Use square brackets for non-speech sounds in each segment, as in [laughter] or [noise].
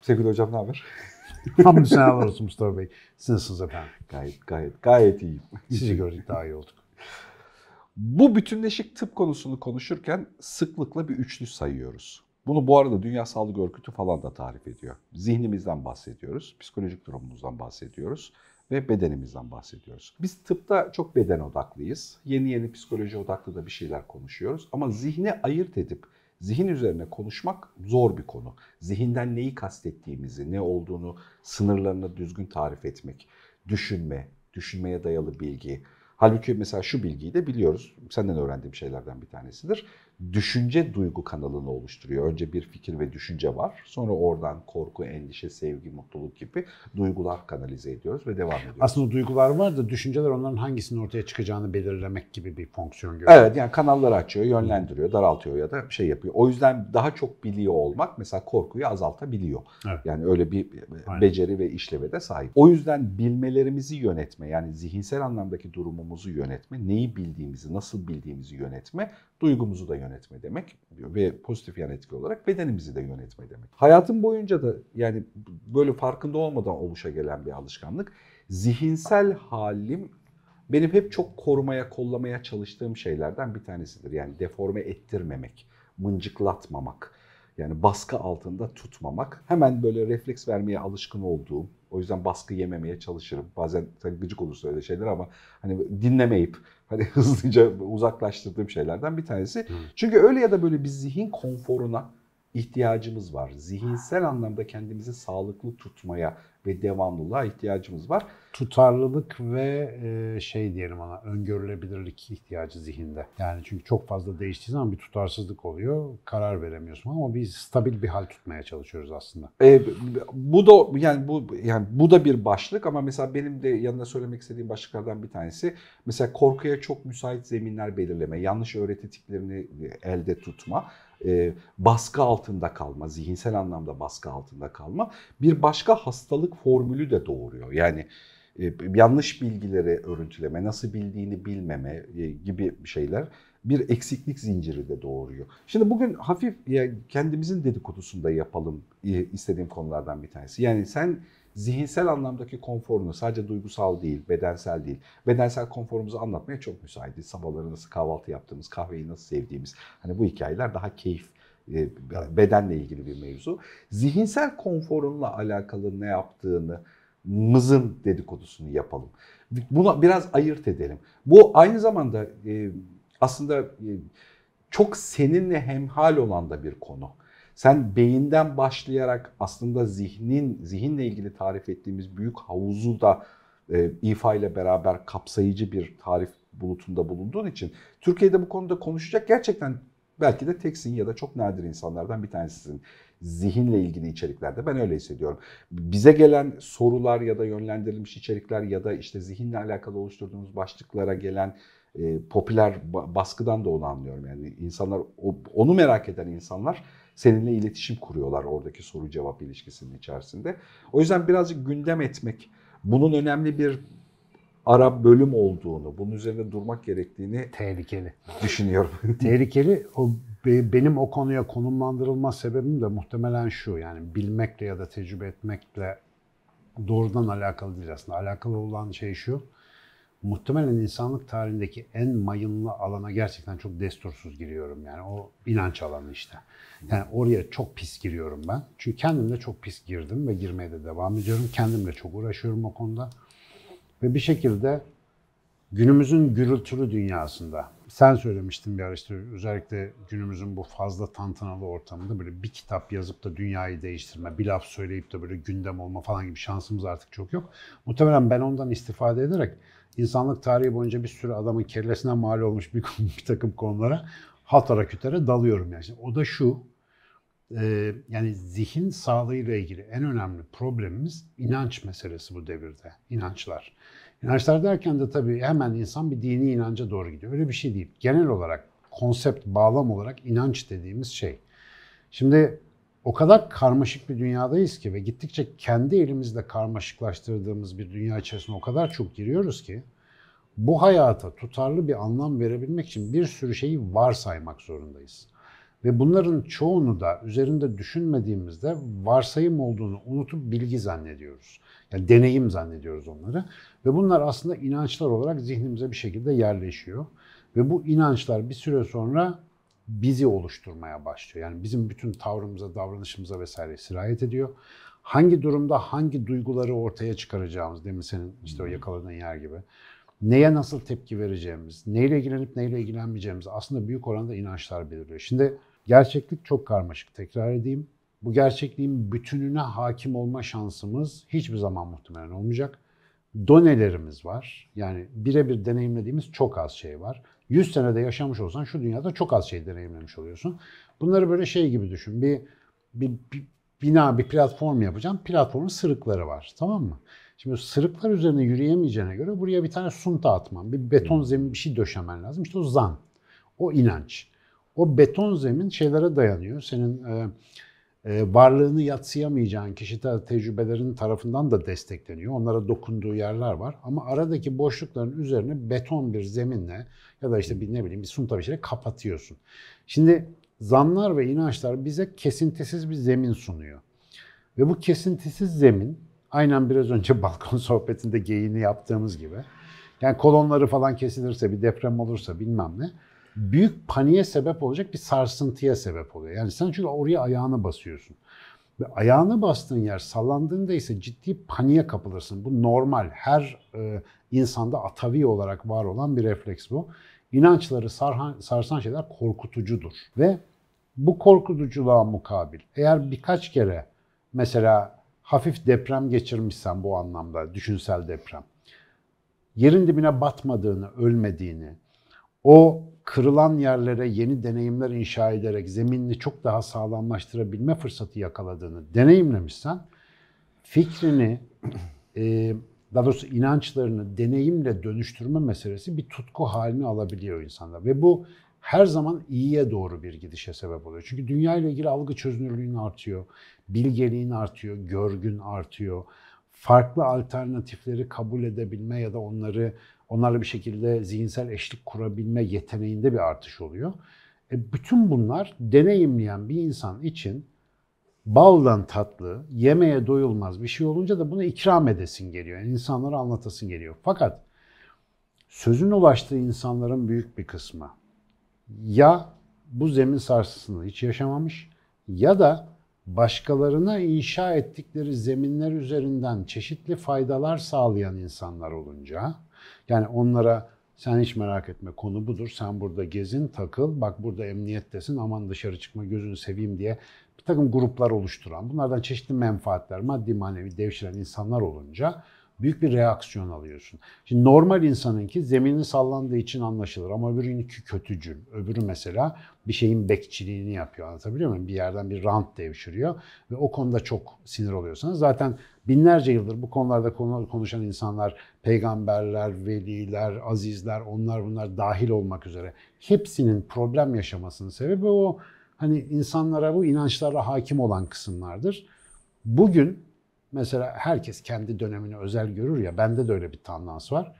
Sevgili hocam ne haber? [laughs] Hamdülillah, senalar olsun Mustafa Bey. Siz nasılsınız efendim? Gayet gayet gayet iyiyim. Sizi gördük daha iyi olduk. Bu bütünleşik tıp konusunu konuşurken sıklıkla bir üçlü sayıyoruz. Bunu bu arada Dünya Sağlık Örgütü falan da tarif ediyor. Zihnimizden bahsediyoruz, psikolojik durumumuzdan bahsediyoruz ve bedenimizden bahsediyoruz. Biz tıpta çok beden odaklıyız. Yeni yeni psikoloji odaklı da bir şeyler konuşuyoruz ama zihni ayırt edip zihin üzerine konuşmak zor bir konu. Zihinden neyi kastettiğimizi, ne olduğunu, sınırlarını düzgün tarif etmek, düşünme, düşünmeye dayalı bilgi. Halbuki mesela şu bilgiyi de biliyoruz. Senden öğrendiğim şeylerden bir tanesidir düşünce duygu kanalını oluşturuyor. Önce bir fikir ve düşünce var. Sonra oradan korku, endişe, sevgi, mutluluk gibi duygular kanalize ediyoruz ve devam ediyoruz. Aslında duygular var da düşünceler onların hangisinin ortaya çıkacağını belirlemek gibi bir fonksiyon görüyor. Evet yani kanalları açıyor, yönlendiriyor, daraltıyor ya da şey yapıyor. O yüzden daha çok biliyor olmak mesela korkuyu azaltabiliyor. Evet. Yani öyle bir beceri Aynen. ve işleve de sahip. O yüzden bilmelerimizi yönetme yani zihinsel anlamdaki durumumuzu yönetme, neyi bildiğimizi, nasıl bildiğimizi yönetme duygumuzu da yönetme demek ve pozitif yan etki olarak bedenimizi de yönetme demek. Hayatım boyunca da yani böyle farkında olmadan oluşa gelen bir alışkanlık. Zihinsel halim benim hep çok korumaya, kollamaya çalıştığım şeylerden bir tanesidir. Yani deforme ettirmemek, mıncıklatmamak. Yani baskı altında tutmamak. Hemen böyle refleks vermeye alışkın olduğum, o yüzden baskı yememeye çalışırım. Bazen tabii gıcık olursa öyle şeyler ama hani dinlemeyip hani [laughs] hızlıca uzaklaştırdığım şeylerden bir tanesi. Hı. Çünkü öyle ya da böyle bir zihin konforuna ihtiyacımız var. Zihinsel anlamda kendimizi sağlıklı tutmaya ve devamlılığa ihtiyacımız var. Tutarlılık ve e, şey diyelim ona öngörülebilirlik ihtiyacı zihinde. Yani çünkü çok fazla değiştiği zaman bir tutarsızlık oluyor. Karar veremiyorsun ama biz stabil bir hal tutmaya çalışıyoruz aslında. E, bu da yani bu yani bu da bir başlık ama mesela benim de yanında söylemek istediğim başlıklardan bir tanesi mesela korkuya çok müsait zeminler belirleme, yanlış öğreti tiplerini elde tutma e, baskı altında kalma, zihinsel anlamda baskı altında kalma bir başka hastalık formülü de doğuruyor. Yani e, yanlış bilgileri örüntüleme, nasıl bildiğini bilmeme e, gibi şeyler bir eksiklik zinciri de doğuruyor. Şimdi bugün hafif ya kendimizin dedikodusunda yapalım e, istediğim konulardan bir tanesi. Yani sen zihinsel anlamdaki konforunu sadece duygusal değil, bedensel değil. Bedensel konforumuzu anlatmaya çok müsaitiz. Sabahları nasıl kahvaltı yaptığımız, kahveyi nasıl sevdiğimiz. Hani bu hikayeler daha keyif e, bedenle ilgili bir mevzu. Zihinsel konforunla alakalı ne yaptığını mızın dedikodusunu yapalım. Buna biraz ayırt edelim. Bu aynı zamanda e, aslında e, çok seninle hemhal olan da bir konu. Sen beyinden başlayarak aslında zihnin, zihinle ilgili tarif ettiğimiz büyük havuzu da e, ifa ile beraber kapsayıcı bir tarif bulutunda bulunduğun için Türkiye'de bu konuda konuşacak gerçekten belki de teksin ya da çok nadir insanlardan bir tanesisin. Zihinle ilgili içeriklerde ben öyle hissediyorum. Bize gelen sorular ya da yönlendirilmiş içerikler ya da işte zihinle alakalı oluşturduğumuz başlıklara gelen e, popüler baskıdan da onu anlıyorum. Yani insanlar onu merak eden insanlar seninle iletişim kuruyorlar oradaki soru cevap ilişkisinin içerisinde. O yüzden birazcık gündem etmek, bunun önemli bir ara bölüm olduğunu, bunun üzerine durmak gerektiğini tehlikeli düşünüyorum. [laughs] [laughs] tehlikeli. O benim o konuya konumlandırılma sebebim de muhtemelen şu. Yani bilmekle ya da tecrübe etmekle doğrudan alakalı değil aslında. Alakalı olan şey şu muhtemelen insanlık tarihindeki en mayınlı alana gerçekten çok destursuz giriyorum. Yani o inanç alanı işte. Yani oraya çok pis giriyorum ben. Çünkü kendimle çok pis girdim ve girmeye de devam ediyorum. Kendimle çok uğraşıyorum o konuda. Ve bir şekilde günümüzün gürültülü dünyasında sen söylemiştin bir ara işte özellikle günümüzün bu fazla tantanalı ortamında böyle bir kitap yazıp da dünyayı değiştirme, bir laf söyleyip de böyle gündem olma falan gibi şansımız artık çok yok. Muhtemelen ben ondan istifade ederek insanlık tarihi boyunca bir sürü adamın kellesine mal olmuş bir, [laughs] bir takım konulara hatara kütere dalıyorum yani. o da şu, e, yani zihin sağlığıyla ilgili en önemli problemimiz inanç meselesi bu devirde, inançlar. İnançlar derken de tabii hemen insan bir dini inanca doğru gidiyor. Öyle bir şey değil. Genel olarak konsept, bağlam olarak inanç dediğimiz şey. Şimdi o kadar karmaşık bir dünyadayız ki ve gittikçe kendi elimizle karmaşıklaştırdığımız bir dünya içerisine o kadar çok giriyoruz ki bu hayata tutarlı bir anlam verebilmek için bir sürü şeyi varsaymak zorundayız. Ve bunların çoğunu da üzerinde düşünmediğimizde varsayım olduğunu unutup bilgi zannediyoruz. Yani deneyim zannediyoruz onları. Ve bunlar aslında inançlar olarak zihnimize bir şekilde yerleşiyor. Ve bu inançlar bir süre sonra bizi oluşturmaya başlıyor. Yani bizim bütün tavrımıza, davranışımıza vesaire sirayet ediyor. Hangi durumda hangi duyguları ortaya çıkaracağımız, demin senin işte o yakaladığın yer gibi. Neye nasıl tepki vereceğimiz, neyle ilgilenip neyle ilgilenmeyeceğimiz aslında büyük oranda inançlar belirliyor. Şimdi gerçeklik çok karmaşık tekrar edeyim. Bu gerçekliğin bütününe hakim olma şansımız hiçbir zaman muhtemelen olmayacak donelerimiz var. Yani birebir deneyimlediğimiz çok az şey var. 100 senede yaşamış olsan şu dünyada çok az şey deneyimlemiş oluyorsun. Bunları böyle şey gibi düşün. Bir, bir, bir bina, bir platform yapacağım. Platformun sırıkları var. Tamam mı? Şimdi sırıklar üzerine yürüyemeyeceğine göre buraya bir tane sunta atman, bir beton hmm. zemin bir şey döşemen lazım. İşte o zan, o inanç. O beton zemin şeylere dayanıyor. Senin e, ee, varlığını yatsıyamayacağın kişi tecrübelerin tarafından da destekleniyor. Onlara dokunduğu yerler var ama aradaki boşlukların üzerine beton bir zeminle ya da işte bir ne bileyim bir sunta bir şeyle kapatıyorsun. Şimdi zanlar ve inançlar bize kesintisiz bir zemin sunuyor. Ve bu kesintisiz zemin aynen biraz önce [laughs] balkon sohbetinde geyini yaptığımız gibi yani kolonları falan kesilirse bir deprem olursa bilmem ne büyük paniğe sebep olacak bir sarsıntıya sebep oluyor. Yani sen çünkü oraya ayağını basıyorsun. Ve ayağını bastığın yer sallandığında ise ciddi paniğe kapılırsın. Bu normal. Her e, insanda atavi olarak var olan bir refleks bu. İnançları sarhan, sarsan şeyler korkutucudur. Ve bu korkutuculuğa mukabil eğer birkaç kere mesela hafif deprem geçirmişsen bu anlamda düşünsel deprem yerin dibine batmadığını, ölmediğini, o kırılan yerlere yeni deneyimler inşa ederek zeminini çok daha sağlamlaştırabilme fırsatı yakaladığını deneyimlemişsen fikrini, e, daha doğrusu inançlarını deneyimle dönüştürme meselesi bir tutku halini alabiliyor insanda. Ve bu her zaman iyiye doğru bir gidişe sebep oluyor. Çünkü dünya ile ilgili algı çözünürlüğün artıyor, bilgeliğin artıyor, görgün artıyor. Farklı alternatifleri kabul edebilme ya da onları Onlarla bir şekilde zihinsel eşlik kurabilme yeteneğinde bir artış oluyor. E bütün bunlar deneyimleyen bir insan için baldan tatlı, yemeğe doyulmaz bir şey olunca da bunu ikram edesin geliyor. Yani insanlara anlatasın geliyor. Fakat sözün ulaştığı insanların büyük bir kısmı ya bu zemin sarsısını hiç yaşamamış ya da başkalarına inşa ettikleri zeminler üzerinden çeşitli faydalar sağlayan insanlar olunca yani onlara sen hiç merak etme konu budur. Sen burada gezin, takıl. Bak burada emniyettesin. Aman dışarı çıkma gözünü seveyim diye bir takım gruplar oluşturan, bunlardan çeşitli menfaatler, maddi manevi devşiren insanlar olunca büyük bir reaksiyon alıyorsun. Şimdi normal insanınki zemini sallandığı için anlaşılır ama öbürününki kötücül. Öbürü mesela bir şeyin bekçiliğini yapıyor anlatabiliyor muyum? Bir yerden bir rant devşiriyor ve o konuda çok sinir oluyorsanız zaten binlerce yıldır bu konularda konuşan insanlar, peygamberler, veliler, azizler, onlar bunlar dahil olmak üzere hepsinin problem yaşamasının sebebi o hani insanlara bu inançlara hakim olan kısımlardır. Bugün mesela herkes kendi dönemini özel görür ya bende de öyle bir tandans var.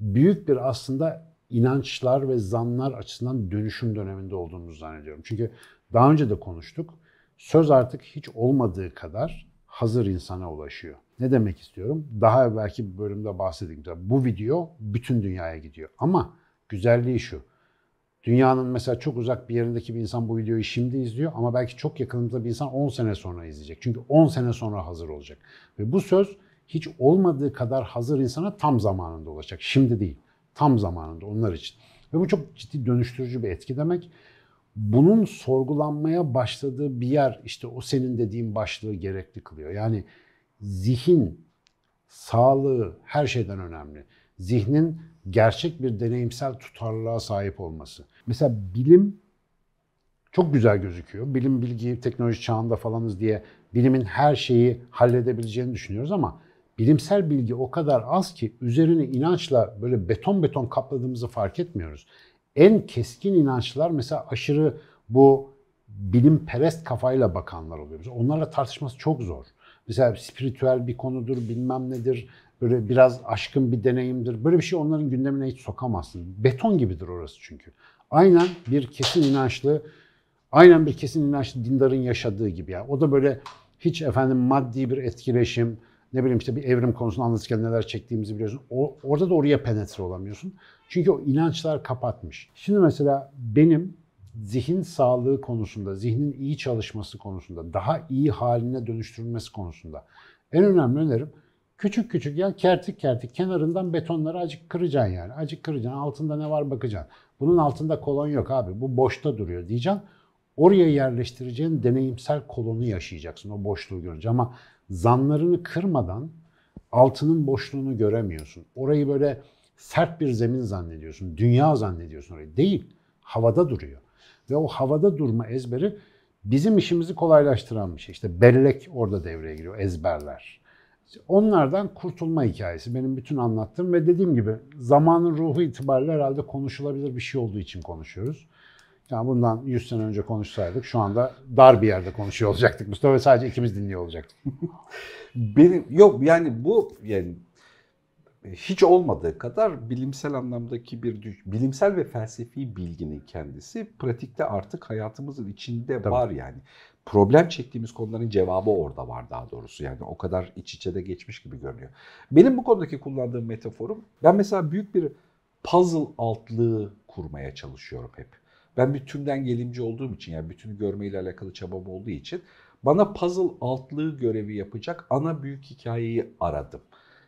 Büyük bir aslında inançlar ve zanlar açısından dönüşüm döneminde olduğumuzu zannediyorum. Çünkü daha önce de konuştuk. Söz artık hiç olmadığı kadar hazır insana ulaşıyor. Ne demek istiyorum? Daha evvelki bir bölümde bahsettiğim gibi bu video bütün dünyaya gidiyor. Ama güzelliği şu. Dünyanın mesela çok uzak bir yerindeki bir insan bu videoyu şimdi izliyor ama belki çok yakınımızda bir insan 10 sene sonra izleyecek. Çünkü 10 sene sonra hazır olacak. Ve bu söz hiç olmadığı kadar hazır insana tam zamanında olacak. Şimdi değil, tam zamanında onlar için. Ve bu çok ciddi dönüştürücü bir etki demek bunun sorgulanmaya başladığı bir yer işte o senin dediğin başlığı gerekli kılıyor. Yani zihin sağlığı her şeyden önemli. Zihnin gerçek bir deneyimsel tutarlılığa sahip olması. Mesela bilim çok güzel gözüküyor. Bilim, bilgi, teknoloji çağında falanız diye bilimin her şeyi halledebileceğini düşünüyoruz ama bilimsel bilgi o kadar az ki üzerine inançla böyle beton beton kapladığımızı fark etmiyoruz. En keskin inançlar mesela aşırı bu bilimperest kafayla bakanlar oluyor. Mesela onlarla tartışması çok zor. Mesela spiritüel bir konudur, bilmem nedir, böyle biraz aşkın bir deneyimdir. Böyle bir şey onların gündemine hiç sokamazsın. Beton gibidir orası çünkü. Aynen bir kesin inançlı, aynen bir kesin inançlı dindarın yaşadığı gibi. Yani. O da böyle hiç efendim maddi bir etkileşim, ne bileyim işte bir evrim konusunda anlatırken neler çektiğimizi biliyorsun. O, orada da oraya penetre olamıyorsun. Çünkü o inançlar kapatmış. Şimdi mesela benim zihin sağlığı konusunda, zihnin iyi çalışması konusunda, daha iyi haline dönüştürülmesi konusunda en önemli önerim küçük küçük ya kertik kertik kenarından betonları acık kıracaksın yani. Acık kıracaksın. Altında ne var bakacaksın. Bunun altında kolon yok abi. Bu boşta duruyor diyeceksin. Oraya yerleştireceğin deneyimsel kolonu yaşayacaksın. O boşluğu görünce ama zanlarını kırmadan altının boşluğunu göremiyorsun. Orayı böyle sert bir zemin zannediyorsun, dünya zannediyorsun orayı. Değil, havada duruyor. Ve o havada durma ezberi bizim işimizi kolaylaştıran bir şey. İşte bellek orada devreye giriyor, ezberler. Onlardan kurtulma hikayesi benim bütün anlattığım ve dediğim gibi zamanın ruhu itibariyle herhalde konuşulabilir bir şey olduğu için konuşuyoruz. Yani bundan 100 sene önce konuşsaydık şu anda dar bir yerde konuşuyor olacaktık Mustafa ve sadece ikimiz dinliyor olacaktık. [laughs] Benim yok yani bu yani hiç olmadığı kadar bilimsel anlamdaki bir bilimsel ve felsefi bilginin kendisi pratikte artık hayatımızın içinde Tabii. var yani. Problem çektiğimiz konuların cevabı orada var daha doğrusu. Yani o kadar iç içe de geçmiş gibi görünüyor. Benim bu konudaki kullandığım metaforum ben mesela büyük bir puzzle altlığı kurmaya çalışıyorum hep. Ben bir tümden gelimci olduğum için yani bütün görmeyle alakalı çabam olduğu için bana puzzle altlığı görevi yapacak ana büyük hikayeyi aradım.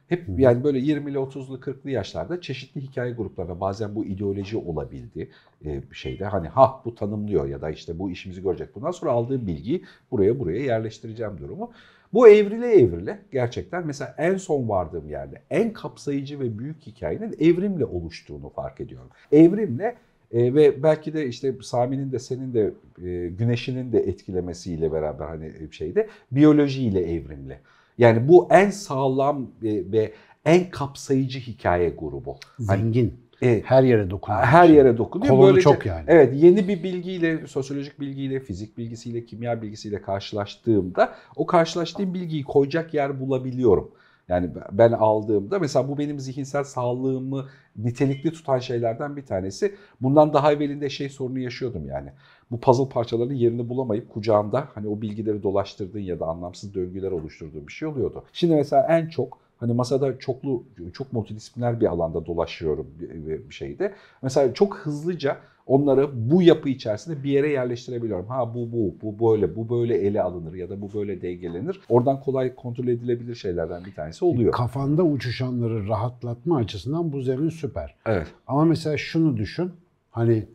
Hep yani böyle 20'li 30'lu 40'lı yaşlarda çeşitli hikaye gruplarına bazen bu ideoloji olabildi e, şeyde hani ha bu tanımlıyor ya da işte bu işimizi görecek. Bundan sonra aldığım bilgiyi buraya buraya yerleştireceğim durumu. Bu evrile evrile gerçekten mesela en son vardığım yerde en kapsayıcı ve büyük hikayenin evrimle oluştuğunu fark ediyorum. Evrimle e, ve belki de işte Sami'nin de senin de e, güneşinin de etkilemesiyle beraber hani e, şeyde biyolojiyle evrimli. Yani bu en sağlam e, ve en kapsayıcı hikaye grubu. Hani Zengin. Hani, e, her yere dokunuyor. Her yere dokunuyor. Kolonu Böylece, çok yani. Evet yeni bir bilgiyle, sosyolojik bilgiyle, fizik bilgisiyle, kimya bilgisiyle karşılaştığımda o karşılaştığım bilgiyi koyacak yer bulabiliyorum. Yani ben aldığımda mesela bu benim zihinsel sağlığımı nitelikli tutan şeylerden bir tanesi. Bundan daha evvelinde şey sorunu yaşıyordum yani. Bu puzzle parçalarının yerini bulamayıp kucağında hani o bilgileri dolaştırdığın ya da anlamsız döngüler oluşturduğun bir şey oluyordu. Şimdi mesela en çok Hani masada çoklu, çok multidisipliner bir alanda dolaşıyorum bir şeyde. Mesela çok hızlıca onları bu yapı içerisinde bir yere yerleştirebiliyorum. Ha bu bu, bu böyle, bu böyle ele alınır ya da bu böyle dengelenir. Oradan kolay kontrol edilebilir şeylerden bir tanesi e, oluyor. Kafanda uçuşanları rahatlatma açısından bu zemin süper. Evet. Ama mesela şunu düşün. Hani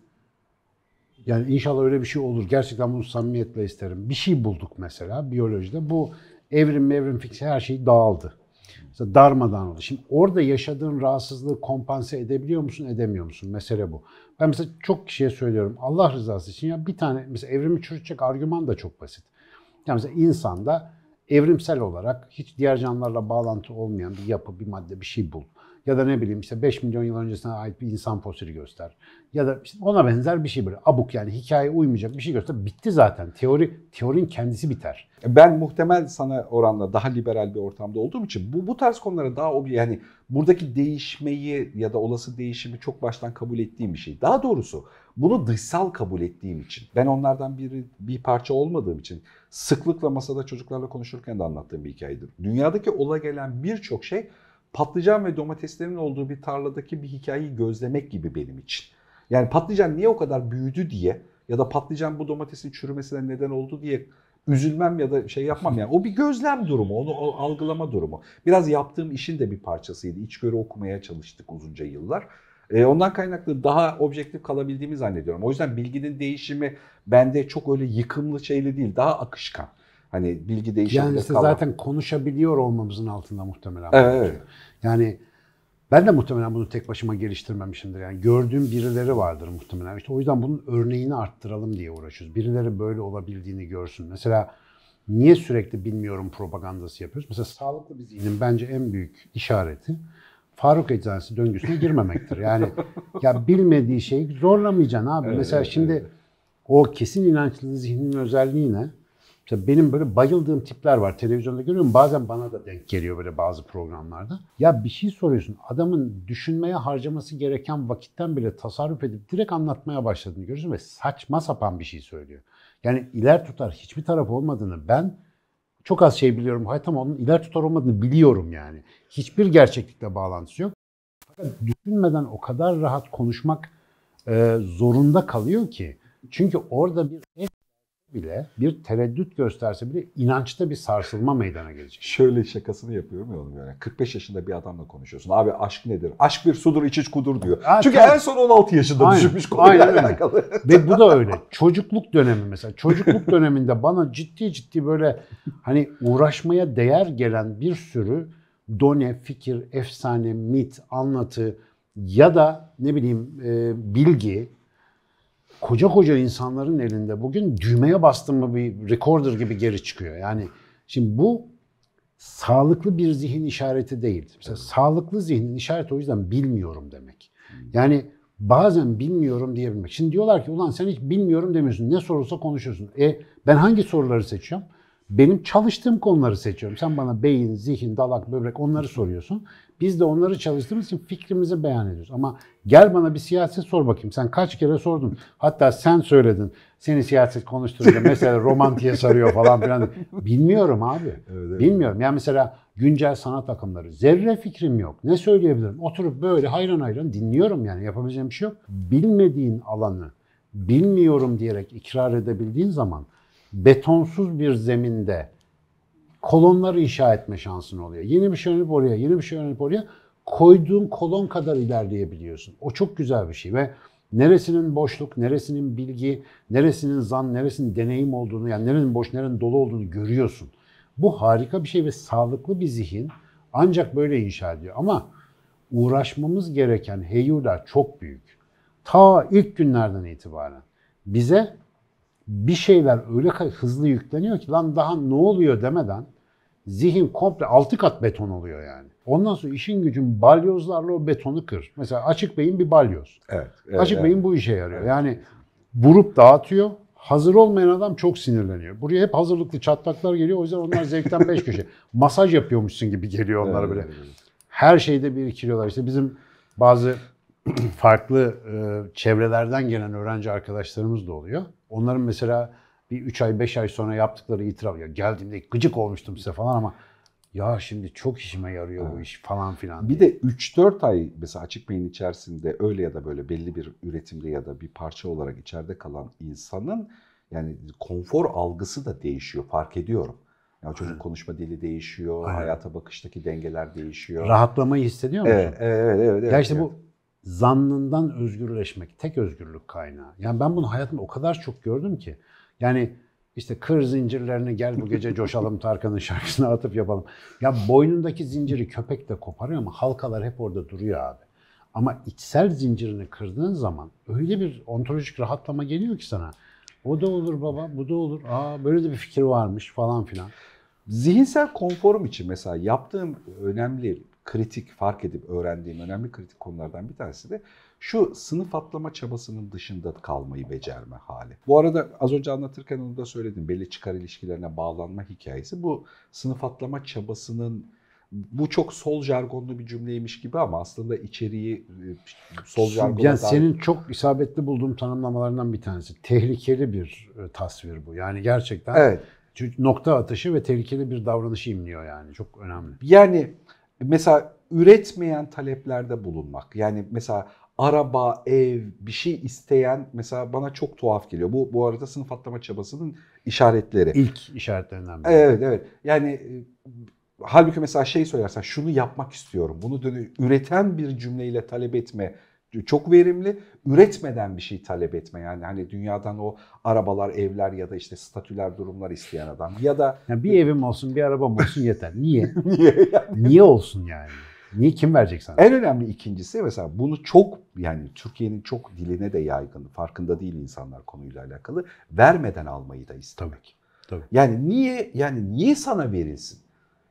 yani inşallah öyle bir şey olur. Gerçekten bunu samimiyetle isterim. Bir şey bulduk mesela biyolojide. Bu evrim evrim fiksi her şey dağıldı. Mesela darmadan oldu. Şimdi orada yaşadığın rahatsızlığı kompanse edebiliyor musun, edemiyor musun? Mesele bu. Ben mesela çok kişiye söylüyorum Allah rızası için ya bir tane mesela evrimi çürütecek argüman da çok basit. Yani mesela insanda evrimsel olarak hiç diğer canlılarla bağlantı olmayan bir yapı, bir madde, bir şey bul. Ya da ne bileyim işte 5 milyon yıl öncesine ait bir insan fosili göster. Ya da işte ona benzer bir şey böyle abuk yani hikayeye uymayacak bir şey göster. Bitti zaten. Teori teorinin kendisi biter. Ben muhtemel sana oranla daha liberal bir ortamda olduğum için bu bu tarz konulara daha o yani buradaki değişmeyi ya da olası değişimi çok baştan kabul ettiğim bir şey. Daha doğrusu bunu dışsal kabul ettiğim için ben onlardan biri bir parça olmadığım için sıklıkla masada çocuklarla konuşurken de anlattığım bir hikayedir. Dünyadaki ola gelen birçok şey patlıcan ve domateslerin olduğu bir tarladaki bir hikayeyi gözlemek gibi benim için. Yani patlıcan niye o kadar büyüdü diye ya da patlıcan bu domatesin çürümesine neden oldu diye üzülmem ya da şey yapmam yani. O bir gözlem durumu, onu algılama durumu. Biraz yaptığım işin de bir parçasıydı. İçgörü okumaya çalıştık uzunca yıllar. E, ondan kaynaklı daha objektif kalabildiğimi zannediyorum. O yüzden bilginin değişimi bende çok öyle yıkımlı şeyli değil, daha akışkan. Hani bilgi değişiminde yani işte kalan. zaten konuşabiliyor olmamızın altında muhtemelen. Evet. Yani ben de muhtemelen bunu tek başıma geliştirmemişimdir. Yani gördüğüm birileri vardır muhtemelen. İşte o yüzden bunun örneğini arttıralım diye uğraşıyoruz. Birileri böyle olabildiğini görsün. Mesela niye sürekli bilmiyorum propagandası yapıyoruz? Mesela sağlıklı bir zihnin bence en büyük işareti Faruk Eczanesi döngüsüne girmemektir. Yani [laughs] ya bilmediği şeyi zorlamayacaksın abi. Evet, Mesela evet, şimdi evet. o kesin inançlı zihnin özelliği ne? Tabii benim böyle bayıldığım tipler var. Televizyonda görüyorum. Bazen bana da denk geliyor böyle bazı programlarda. Ya bir şey soruyorsun. Adamın düşünmeye harcaması gereken vakitten bile tasarruf edip direkt anlatmaya başladığını görüyorsun ve saçma sapan bir şey söylüyor. Yani iler tutar hiçbir taraf olmadığını ben çok az şey biliyorum. Hayır tamam onun iler tutar olmadığını biliyorum yani. Hiçbir gerçeklikle bağlantısı yok. Fakat düşünmeden o kadar rahat konuşmak e, zorunda kalıyor ki. Çünkü orada bir es bile bir tereddüt gösterse bile inançta bir sarsılma meydana gelecek. Şöyle şakasını yapıyorum ya yani 45 yaşında bir adamla konuşuyorsun. Abi aşk nedir? Aşk bir sudur iç iç kudur diyor. Ha, Çünkü tabii. en son 16 yaşında aynen, düşünmüş konuyla aynen alakalı. Ve bu da öyle. Çocukluk dönemi mesela. Çocukluk [laughs] döneminde bana ciddi ciddi böyle hani uğraşmaya değer gelen bir sürü done, fikir, efsane, mit, anlatı ya da ne bileyim e, bilgi koca koca insanların elinde bugün düğmeye bastın mı bir recorder gibi geri çıkıyor. Yani şimdi bu sağlıklı bir zihin işareti değil. Mesela sağlıklı zihnin işareti o yüzden bilmiyorum demek. Yani bazen bilmiyorum diyebilmek. Şimdi diyorlar ki ulan sen hiç bilmiyorum demiyorsun. Ne sorulsa konuşuyorsun. E ben hangi soruları seçiyorum? Benim çalıştığım konuları seçiyorum. Sen bana beyin, zihin, dalak, böbrek onları soruyorsun. Biz de onları çalıştığımız için fikrimizi beyan ediyoruz. Ama gel bana bir siyaset sor bakayım. Sen kaç kere sordun. Hatta sen söyledin. Seni siyaset konuşturunca mesela romantiye sarıyor falan filan. Bilmiyorum abi. Evet, evet. Bilmiyorum. Yani mesela güncel sanat akımları. Zerre fikrim yok. Ne söyleyebilirim? Oturup böyle hayran hayran dinliyorum yani. Yapabileceğim bir şey yok. Bilmediğin alanı bilmiyorum diyerek ikrar edebildiğin zaman betonsuz bir zeminde kolonları inşa etme şansın oluyor. Yeni bir şey öğrenip oraya, yeni bir şey öğrenip oraya koyduğun kolon kadar ilerleyebiliyorsun. O çok güzel bir şey ve neresinin boşluk, neresinin bilgi, neresinin zan, neresinin deneyim olduğunu, yani nerenin boş, nerenin dolu olduğunu görüyorsun. Bu harika bir şey ve sağlıklı bir zihin ancak böyle inşa ediyor. Ama uğraşmamız gereken heyula çok büyük. Ta ilk günlerden itibaren bize bir şeyler öyle hızlı yükleniyor ki lan daha ne oluyor demeden zihin komple altı kat beton oluyor yani. Ondan sonra işin gücün balyozlarla o betonu kır. Mesela Açık Bey'in bir balyoz. Evet. evet açık evet. Bey'in bu işe yarıyor. Evet. Yani vurup dağıtıyor. Hazır olmayan adam çok sinirleniyor. Buraya hep hazırlıklı çatlaklar geliyor. O yüzden onlar zevkten beş köşe. [laughs] Masaj yapıyormuşsun gibi geliyor onlara evet, böyle. Evet. Her şeyde biriktiriyorlar. İşte bizim bazı [clears throat] farklı e, çevrelerden gelen öğrenci arkadaşlarımız da oluyor. Onların mesela bir 3 ay 5 ay sonra yaptıkları itiraf ya geldiğimde gıcık olmuştum size falan ama ya şimdi çok işime yarıyor evet. bu iş falan filan. Bir diye. de 3-4 ay mesela açık beyin içerisinde öyle ya da böyle belli bir üretimde ya da bir parça olarak içeride kalan insanın yani konfor algısı da değişiyor fark ediyorum. Yani çocuk Aynen. konuşma dili değişiyor, Aynen. hayata bakıştaki dengeler değişiyor. Rahatlamayı hissediyor musun? Evet, evet, evet. evet ya işte evet. bu zannından özgürleşmek tek özgürlük kaynağı. Yani ben bunu hayatımda o kadar çok gördüm ki. Yani işte kır zincirlerini gel bu gece coşalım [laughs] Tarkan'ın şarkısına atıp yapalım. Ya boynundaki zinciri köpek de koparıyor ama halkalar hep orada duruyor abi. Ama içsel zincirini kırdığın zaman öyle bir ontolojik rahatlama geliyor ki sana. O da olur baba, bu da olur. Aa böyle de bir fikir varmış falan filan. Zihinsel konforum için mesela yaptığım önemli kritik fark edip öğrendiğim önemli kritik konulardan bir tanesi de şu sınıf atlama çabasının dışında kalmayı becerme hali. Bu arada az önce anlatırken onu da söyledim. Belli çıkar ilişkilerine bağlanma hikayesi. Bu sınıf atlama çabasının bu çok sol jargonlu bir cümleymiş gibi ama aslında içeriği e, sol jargonlu. Yani senin çok isabetli bulduğum tanımlamalarından bir tanesi. Tehlikeli bir e, tasvir bu. Yani gerçekten evet. nokta atışı ve tehlikeli bir davranışı imliyor yani. Çok önemli. Yani mesela üretmeyen taleplerde bulunmak. Yani mesela araba, ev, bir şey isteyen mesela bana çok tuhaf geliyor. Bu bu arada sınıf atlama çabasının işaretleri. İlk işaretlerinden biri. Evet evet. Yani e, halbuki mesela şey söylersen şunu yapmak istiyorum. Bunu dönü üreten bir cümleyle talep etme çok verimli üretmeden bir şey talep etme yani hani dünyadan o arabalar, evler ya da işte statüler durumlar isteyen adam ya da yani bir evim olsun, bir arabam olsun yeter. Niye? [laughs] Niye? Yani? Niye olsun yani? Niye kim verecek sana? En önemli ikincisi mesela bunu çok yani Türkiye'nin çok diline de yaygın. Farkında değil insanlar konuyla alakalı. Vermeden almayı da istemek. Tabii. Tabii. Yani niye yani niye sana verilsin?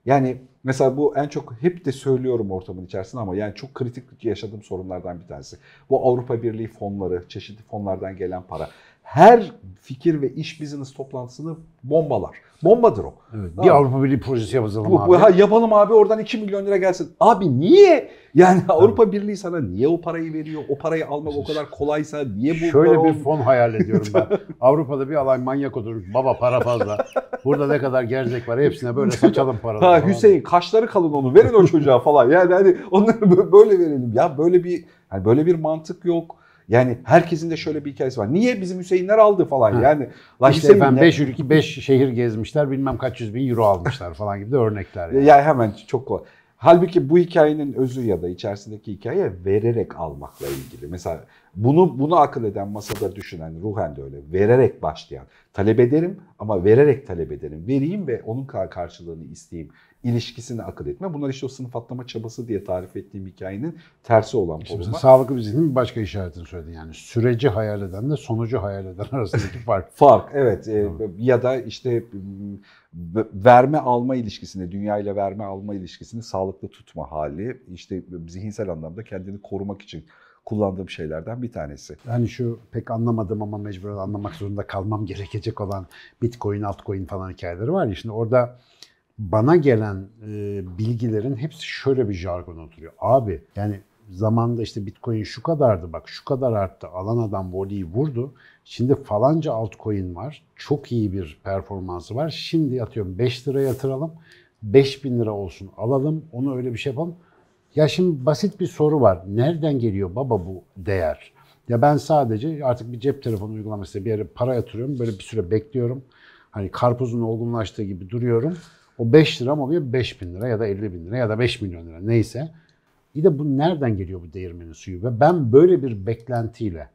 Yani Mesela bu en çok hep de söylüyorum ortamın içerisinde ama yani çok kritik yaşadığım sorunlardan bir tanesi. Bu Avrupa Birliği fonları, çeşitli fonlardan gelen para her fikir ve iş business toplantısını bombalar. Bombadır o. Evet, bir Avrupa Birliği projesi yapalım bu, abi. yapalım abi oradan 2 milyon lira gelsin. Abi niye? Yani evet. Avrupa Birliği sana niye o parayı veriyor? O parayı almak o kadar kolaysa niye bu? Şöyle bir fon hayal ediyorum ben. [laughs] Avrupa'da bir alay manyak olur. Baba para fazla. Burada ne kadar gerzek var hepsine böyle saçalım paraları. ha, Hüseyin kaşları kalın onu verin o çocuğa falan. Yani hani onları böyle verelim. Ya böyle bir yani böyle bir mantık yok. Yani herkesin de şöyle bir hikayesi var. Niye bizim Hüseyinler aldı falan ha. yani. La işte efendim 5 ülke 5 şehir gezmişler bilmem kaç yüz bin euro almışlar falan gibi de örnekler. Yani. yani hemen çok kolay. Halbuki bu hikayenin özü ya da içerisindeki hikaye vererek almakla ilgili. Mesela bunu bunu akıl eden, masada düşünen, ruhen de öyle vererek başlayan. Talep ederim ama vererek talep ederim. Vereyim ve onun karşılığını isteyeyim ilişkisini akıl etme. Bunlar işte o sınıf atlama çabası diye tarif ettiğim hikayenin tersi olan işte problema. Sağlıklı bir zihnin bir başka işaretini söyledin yani. Süreci hayal edenle sonucu hayal eden [laughs] arasındaki fark. fark evet. E, ya da işte ıı, verme alma ilişkisini, dünya ile verme alma ilişkisini sağlıklı tutma hali işte ıı, zihinsel anlamda kendini korumak için kullandığım şeylerden bir tanesi. Yani şu pek anlamadım ama mecburen anlamak zorunda kalmam gerekecek olan Bitcoin, altcoin falan hikayeleri var ya. Şimdi orada bana gelen e, bilgilerin hepsi şöyle bir jargon oturuyor. Abi yani zamanda işte Bitcoin şu kadardı bak şu kadar arttı alan adam voleyi vurdu. Şimdi falanca altcoin var. Çok iyi bir performansı var. Şimdi atıyorum 5 lira yatıralım. 5000 lira olsun alalım. Onu öyle bir şey yapalım. Ya şimdi basit bir soru var. Nereden geliyor baba bu değer? Ya ben sadece artık bir cep telefonu uygulaması bir yere para yatırıyorum. Böyle bir süre bekliyorum. Hani karpuzun olgunlaştığı gibi duruyorum. O 5 mı oluyor 5 bin lira ya da 50 bin lira ya da 5 milyon lira neyse. İyi de bu nereden geliyor bu değirmenin suyu ve ben böyle bir beklentiyle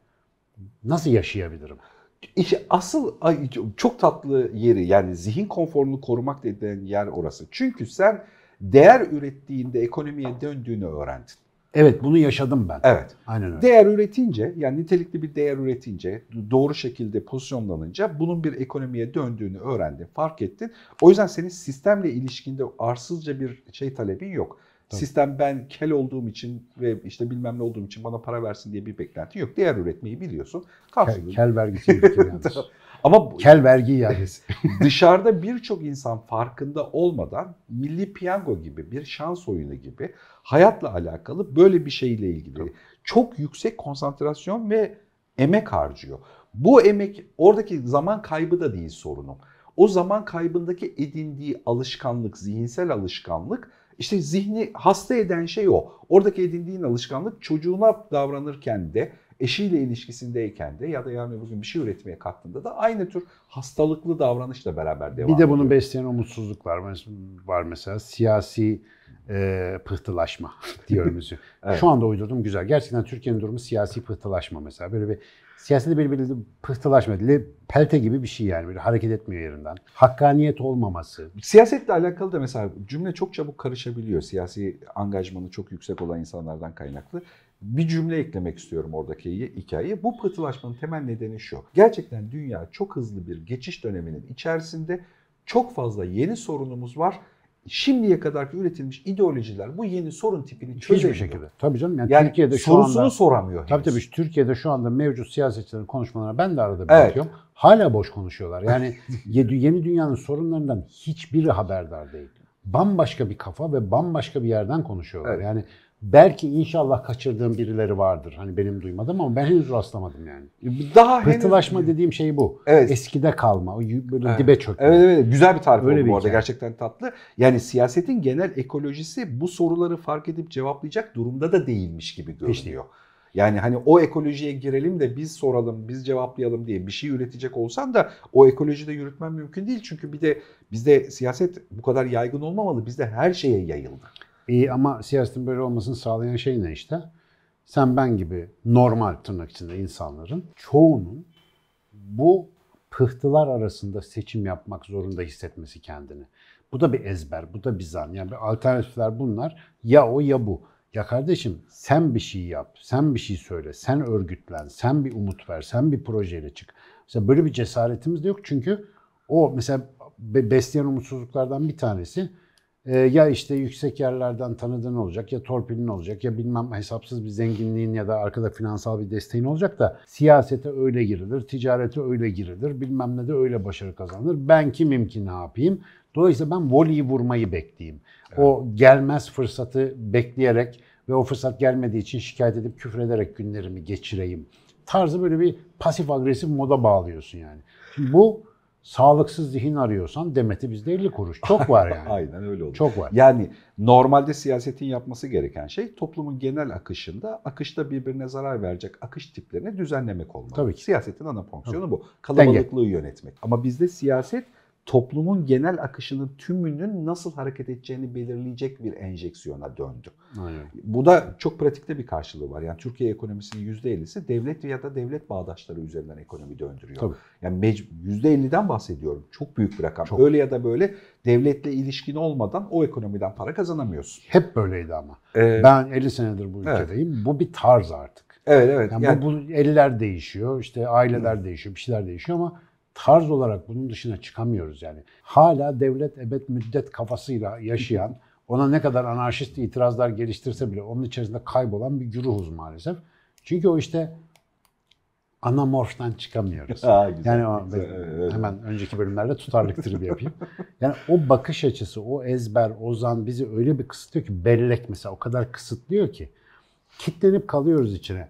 nasıl yaşayabilirim? İşte asıl çok tatlı yeri yani zihin konforunu korumak denen yer orası. Çünkü sen değer ürettiğinde ekonomiye döndüğünü öğrendin. Evet bunu yaşadım ben. Evet. Aynen öyle. Değer üretince yani nitelikli bir değer üretince doğru şekilde pozisyonlanınca bunun bir ekonomiye döndüğünü öğrendin, fark ettin. O yüzden senin sistemle ilişkinde arsızca bir şey talebin yok. Tabii. Sistem ben kel olduğum için ve işte bilmem ne olduğum için bana para versin diye bir beklenti yok. Değer üretmeyi biliyorsun. Kel, kel vergisi yürütüyor [laughs] Ama kel vergi iadesi. [laughs] dışarıda birçok insan farkında olmadan milli piyango gibi bir şans oyunu gibi hayatla alakalı böyle bir şeyle ilgili çok yüksek konsantrasyon ve emek harcıyor. Bu emek oradaki zaman kaybı da değil sorunum. O zaman kaybındaki edindiği alışkanlık, zihinsel alışkanlık işte zihni hasta eden şey o. Oradaki edindiğin alışkanlık çocuğuna davranırken de eşiyle ilişkisindeyken de ya da yani bugün bir şey üretmeye kalktığında da aynı tür hastalıklı davranışla beraber devam ediyor. Bir de bunun besleyen umutsuzluk var. Var mesela siyasi e, pıhtılaşma [laughs] diyorum [laughs] evet. Şu anda uydurdum güzel. Gerçekten Türkiye'nin durumu siyasi pıhtılaşma mesela. Böyle bir siyasette böyle bir pıhtılaşma, pelte gibi bir şey yani böyle hareket etmiyor yerinden. Hakkaniyet olmaması. Siyasetle alakalı da mesela cümle çok çabuk karışabiliyor. Siyasi angajmanı çok yüksek olan insanlardan kaynaklı bir cümle eklemek istiyorum oradaki hikayeye. Bu pıhtılaşmanın temel nedeni şu. Gerçekten dünya çok hızlı bir geçiş döneminin içerisinde çok fazla yeni sorunumuz var. Şimdiye kadarki üretilmiş ideolojiler bu yeni sorun tipini çözemiyor. Hiçbir şekilde. Tabii canım. Yani, yani Türkiye'de şu sorusunu anda, soramıyor. Tabii tabii. Türkiye'de şu anda mevcut siyasetçilerin konuşmalarına ben de arada bir evet. bakıyorum. Hala boş konuşuyorlar. Yani [laughs] yeni dünyanın sorunlarından hiçbiri haberdar değil bambaşka bir kafa ve bambaşka bir yerden konuşuyorlar. Evet. Yani Belki inşallah kaçırdığım birileri vardır. Hani benim duymadım ama ben henüz rastlamadım yani. Daha Pıhtılaşma henüz... dediğim şey bu. Evet. Eskide kalma, o böyle evet. dibe çökme. Evet evet güzel bir tarif Öyle oldu bu arada yani. gerçekten tatlı. Yani siyasetin genel ekolojisi bu soruları fark edip cevaplayacak durumda da değilmiş gibi görünüyor. İşte. Yani hani o ekolojiye girelim de biz soralım, biz cevaplayalım diye bir şey üretecek olsan da o ekolojide yürütmen mümkün değil. Çünkü bir de bizde siyaset bu kadar yaygın olmamalı. Bizde her şeye yayıldı. İyi ama siyasetin böyle olmasını sağlayan şey ne işte? Sen ben gibi normal tırnak içinde insanların çoğunun bu pıhtılar arasında seçim yapmak zorunda hissetmesi kendini. Bu da bir ezber, bu da bir zan. Yani bir alternatifler bunlar. Ya o ya bu. Ya kardeşim sen bir şey yap, sen bir şey söyle, sen örgütlen, sen bir umut ver, sen bir projeyle çık. Mesela böyle bir cesaretimiz de yok çünkü o mesela besleyen umutsuzluklardan bir tanesi e, ya işte yüksek yerlerden tanıdığın olacak ya torpilin olacak ya bilmem hesapsız bir zenginliğin ya da arkada finansal bir desteğin olacak da siyasete öyle girilir, ticarete öyle girilir, bilmem ne de öyle başarı kazanılır. Ben kimim ki ne yapayım? Dolayısıyla ben voleyi vurmayı bekleyeyim. Evet. O gelmez fırsatı bekleyerek ve o fırsat gelmediği için şikayet edip küfrederek günlerimi geçireyim. Tarzı böyle bir pasif agresif moda bağlıyorsun yani. Şimdi bu sağlıksız zihin arıyorsan demeti bizde 50 kuruş. Çok var yani. [laughs] Aynen öyle oldu. Çok var. Yani normalde siyasetin yapması gereken şey toplumun genel akışında akışta birbirine zarar verecek akış tiplerini düzenlemek olmalı. Tabii ki. Siyasetin ana fonksiyonu Tabii. bu. Kalabalıklığı Denge. yönetmek. Ama bizde siyaset toplumun genel akışının tümünün nasıl hareket edeceğini belirleyecek bir enjeksiyona döndü. Aynen. Bu da çok pratikte bir karşılığı var. Yani Türkiye ekonomisinin %50'si devlet ya da devlet bağdaşları üzerinden ekonomi döndürüyor. Tabii. Yani %50'den bahsediyorum. Çok büyük bir rakam. Çok. Öyle ya da böyle devletle ilişkin olmadan o ekonomiden para kazanamıyorsun. Hep böyleydi ama. Ee, ben 50 senedir bu ülkedeyim. Evet. Bu bir tarz artık. Evet evet. Yani, yani bu, bu eller değişiyor, işte aileler hı. değişiyor, bir şeyler değişiyor ama tarz olarak bunun dışına çıkamıyoruz yani. Hala devlet ebed müddet kafasıyla yaşayan, ona ne kadar anarşist itirazlar geliştirse bile onun içerisinde kaybolan bir güruhuz maalesef. Çünkü o işte anamorftan çıkamıyoruz. [laughs] Ha, güzel, yani o, güzel, evet. hemen önceki bölümlerde tutarlık tribi yapayım. Yani o bakış açısı, o ezber, ozan bizi öyle bir kısıtlıyor ki bellek mesela o kadar kısıtlıyor ki kitlenip kalıyoruz içine.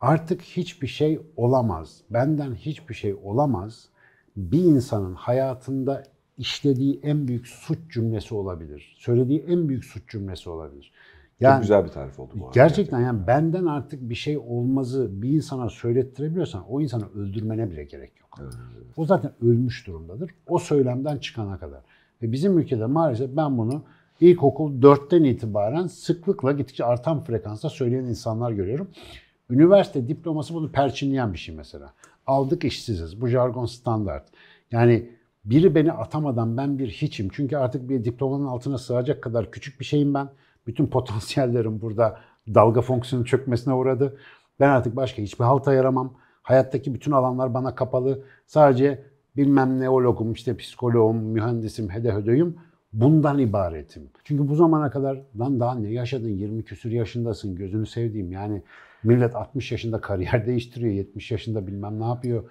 Artık hiçbir şey olamaz. Benden hiçbir şey olamaz. Bir insanın hayatında işlediği en büyük suç cümlesi olabilir. Söylediği en büyük suç cümlesi olabilir. Yani, Çok güzel bir tarif oldu bu. Gerçekten, gerçekten yani benden artık bir şey olmazı bir insana söylettirebiliyorsan o insanı öldürmene bile gerek yok. Evet. O zaten ölmüş durumdadır. O söylemden çıkana kadar. Ve bizim ülkede maalesef ben bunu ilkokul 4'ten itibaren sıklıkla gittikçe artan frekansta söyleyen insanlar görüyorum. Üniversite diploması bunu perçinleyen bir şey mesela. Aldık işsiziz. Bu jargon standart. Yani biri beni atamadan ben bir hiçim. Çünkü artık bir diplomanın altına sığacak kadar küçük bir şeyim ben. Bütün [laughs] potansiyellerim burada dalga fonksiyonu çökmesine uğradı. Ben artık başka hiçbir halta yaramam. Hayattaki bütün alanlar bana kapalı. Sadece bilmem neologum, işte psikoloğum, mühendisim, hede hödeyim. Bundan ibaretim. Çünkü bu zamana kadar lan daha ne yaşadın 20 küsür yaşındasın gözünü sevdiğim yani millet 60 yaşında kariyer [laughs] değiştiriyor 70 yaşında bilmem ne yapıyor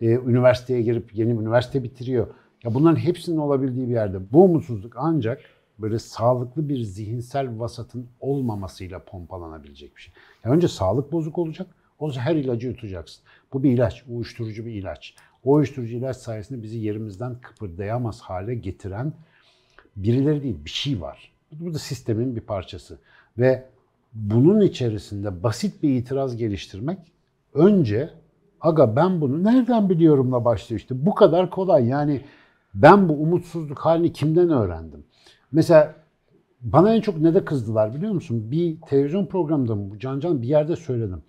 ee, üniversiteye girip yeni üniversite bitiriyor. Ya bunların hepsinin olabildiği bir yerde bu mutsuzluk ancak böyle sağlıklı bir zihinsel vasatın olmamasıyla pompalanabilecek bir şey. Ya önce sağlık bozuk olacak. O zaman her ilacı yutacaksın. Bu bir ilaç, uyuşturucu bir ilaç. O uyuşturucu ilaç sayesinde bizi yerimizden kıpırdayamaz hale getiren birileri değil bir şey var. Bu da sistemin bir parçası. Ve bunun içerisinde basit bir itiraz geliştirmek önce aga ben bunu nereden biliyorumla başlıyor işte. Bu kadar kolay yani ben bu umutsuzluk halini kimden öğrendim? Mesela bana en çok ne de kızdılar biliyor musun? Bir televizyon programında mı? Can Can bir yerde söyledim.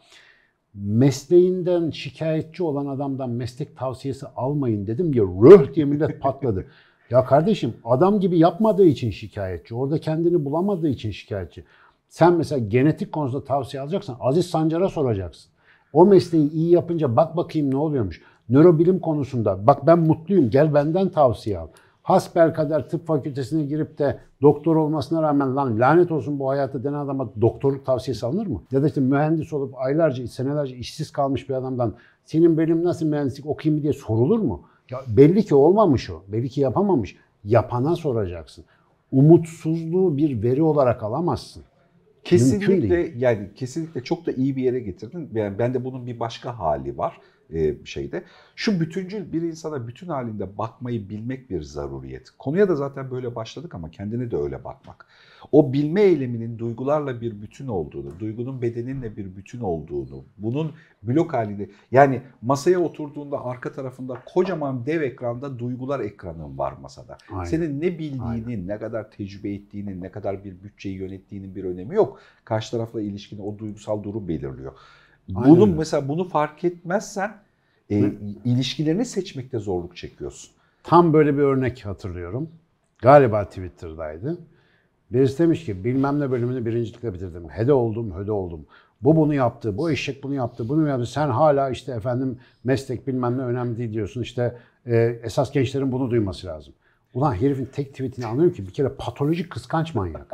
Mesleğinden şikayetçi olan adamdan meslek tavsiyesi almayın dedim ya röh diye millet patladı. Ya kardeşim adam gibi yapmadığı için şikayetçi. Orada kendini bulamadığı için şikayetçi. Sen mesela genetik konusunda tavsiye alacaksan Aziz Sancar'a soracaksın. O mesleği iyi yapınca bak bakayım ne oluyormuş. Nörobilim konusunda bak ben mutluyum gel benden tavsiye al. Hasbel kadar tıp fakültesine girip de doktor olmasına rağmen lan lanet olsun bu hayatta denen adama doktorluk tavsiyesi alınır mı? Ya da işte mühendis olup aylarca, senelerce işsiz kalmış bir adamdan senin benim nasıl mühendislik okuyayım diye sorulur mu? Ya belli ki olmamış o. Belli ki yapamamış. Yapana soracaksın. Umutsuzluğu bir veri olarak alamazsın. Kesinlikle yani kesinlikle çok da iyi bir yere getirdin. Yani ben de bunun bir başka hali var. E, şeyde. Şu bütüncül bir insana bütün halinde bakmayı bilmek bir zaruriyet. Konuya da zaten böyle başladık ama kendine de öyle bakmak. O bilme eyleminin duygularla bir bütün olduğunu, duygunun bedeninle bir bütün olduğunu, bunun blok halinde yani masaya oturduğunda arka tarafında kocaman dev ekranda duygular ekranın var masada. Aynen. Senin ne bildiğinin, Aynen. ne kadar tecrübe ettiğinin, ne kadar bir bütçeyi yönettiğinin bir önemi yok. Karşı tarafla ilişkini o duygusal durum belirliyor. Aynen. Bunu mesela bunu fark etmezsen e, ilişkilerini seçmekte zorluk çekiyorsun. Tam böyle bir örnek hatırlıyorum. Galiba Twitter'daydı. Birisi demiş ki bilmem ne bölümünü birincilikle bitirdim. Hede oldum, höde oldum. Bu bunu yaptı, bu eşek bunu yaptı, bunu yaptı. Sen hala işte efendim meslek bilmem ne önemli değil diyorsun. İşte e, esas gençlerin bunu duyması lazım. Ulan herifin tek tweetini anlıyorum ki bir kere patolojik kıskanç manyak.